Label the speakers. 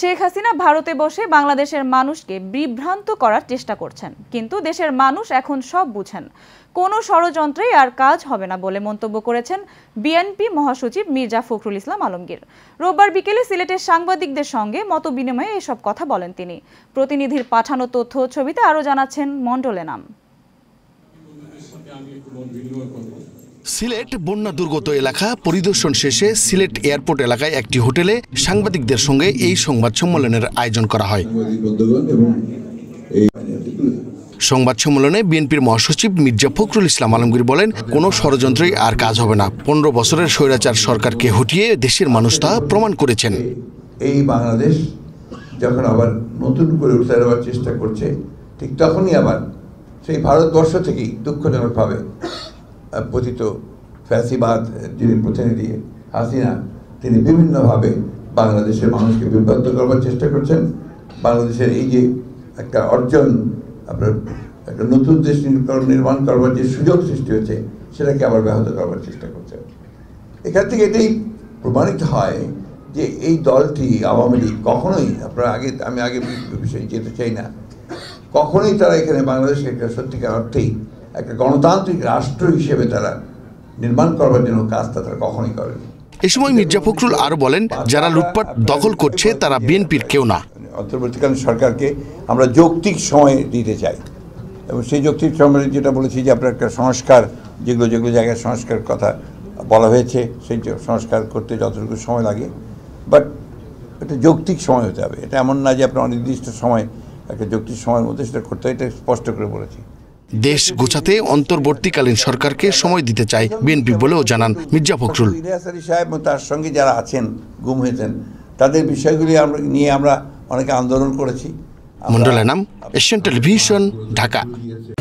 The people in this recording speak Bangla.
Speaker 1: শেখ হাসিনা ভারতে বসে বাংলাদেশের মানুষকে বিভ্রান্ত করার চেষ্টা করছেন কিন্তু দেশের মানুষ এখন সব বুঝেন কোনো ষড়যন্ত্রেই আর কাজ হবে না বলে মন্তব্য করেছেন বিএনপি মহাসচিব মির্জা ফখরুল ইসলাম আলমগীর রোববার বিকেলে সিলেটের সাংবাদিকদের সঙ্গে মত বিনিময়ে এসব কথা বলেন তিনি প্রতিনিধির পাঠানো তথ্য ছবিতে আরও জানাচ্ছেন মণ্ডলে নাম
Speaker 2: সিলেট বন্যা দুর্গত এলাকা পরিদর্শন শেষে সিলেট এয়ারপোর্ট এলাকায় একটি হোটেলে সাংবাদিকদের সঙ্গে এই সংবাদ সম্মেলনের আয়োজন করা হয় সংবাদ সম্মেলনে বিএনপির মহাসচিব মির্জা ফখরুল ইসলাম আলমগীর বলেন কোনো ষড়যন্ত্রই আর কাজ হবে না পনেরো বছরের স্বৈরাচার সরকারকে হটিয়ে দেশের মানুষ তা প্রমাণ করেছেন
Speaker 3: এই বাংলাদেশ যখন আবার নতুন করে উঠতে দাঁড়াবার চেষ্টা করছে ঠিক তখনই আবার সেই ভারতবর্ষ থেকেই দুঃখজনকভাবে পতিত ফ্যাসিবাদ যিনি প্রতিনিধি হাসিনা তিনি বিভিন্নভাবে বাংলাদেশের মানুষকে বিভ্রান্ত করবার চেষ্টা করছেন বাংলাদেশের এই যে একটা অর্জন আপনার একটা নতুন দেশ নির্মাণ করবার যে সুযোগ সৃষ্টি হয়েছে সেটাকে আবার ব্যাহত করবার চেষ্টা করছেন এখান থেকে এটাই প্রমাণিত হয় যে এই দলটি আওয়ামী লীগ কখনোই আপনার আগে আমি আগে বিষয়ে যেতে চাই না কখনোই তারা এখানে বাংলাদেশে একটা সত্যিকার অর্থেই একটা গণতান্ত্রিক রাষ্ট্র হিসেবে তারা নির্মাণ করবার জন্য
Speaker 2: কাজটা তারা কখনই করেনি এ সময় মির্জা ফখরুল আরও বলেন যারা লুটপাট দখল করছে তারা বিএনপির কেউ না অন্তর্বর্তীকালীন সরকারকে আমরা যৌক্তিক সময় দিতে চাই
Speaker 3: এবং সেই যৌক্তিক সময় যেটা বলেছি যে আপনার একটা সংস্কার যেগুলো যেগুলো জায়গায় সংস্কার কথা বলা হয়েছে সেই সংস্কার করতে যতটুকু সময় লাগে বাট এটা যৌক্তিক
Speaker 2: সময় হতে হবে এটা এমন না যে আপনার অনির্দিষ্ট সময় একটা যৌক্তিক সময়ের মধ্যে সেটা করতে এটা স্পষ্ট করে বলেছি দেশ গোছাতে অন্তর্বর্তীকালীন সরকারকে সময় দিতে চায় বিএনপি বলেও জানান মির্জা ফখরুল
Speaker 3: সাহেব তার সঙ্গে যারা আছেন গুম হয়েছেন তাদের বিষয়গুলি আমরা নিয়ে আমরা অনেকে আন্দোলন করেছি
Speaker 2: মন্ডলের নাম এশিয়ান টেলিভিশন ঢাকা